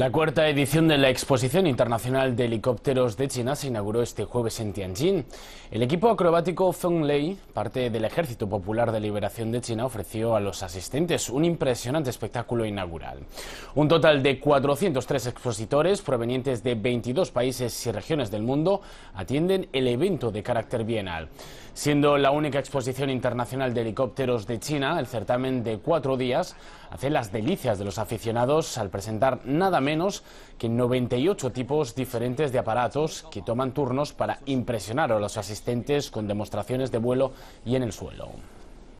La cuarta edición de la Exposición Internacional de Helicópteros de China se inauguró este jueves en Tianjin. El equipo acrobático Lei, parte del Ejército Popular de Liberación de China, ofreció a los asistentes un impresionante espectáculo inaugural. Un total de 403 expositores provenientes de 22 países y regiones del mundo atienden el evento de carácter bienal. Siendo la única exposición internacional de helicópteros de China, el certamen de cuatro días hace las delicias de los aficionados al presentar nada menos menos que 98 tipos diferentes de aparatos que toman turnos para impresionar a los asistentes con demostraciones de vuelo y en el suelo.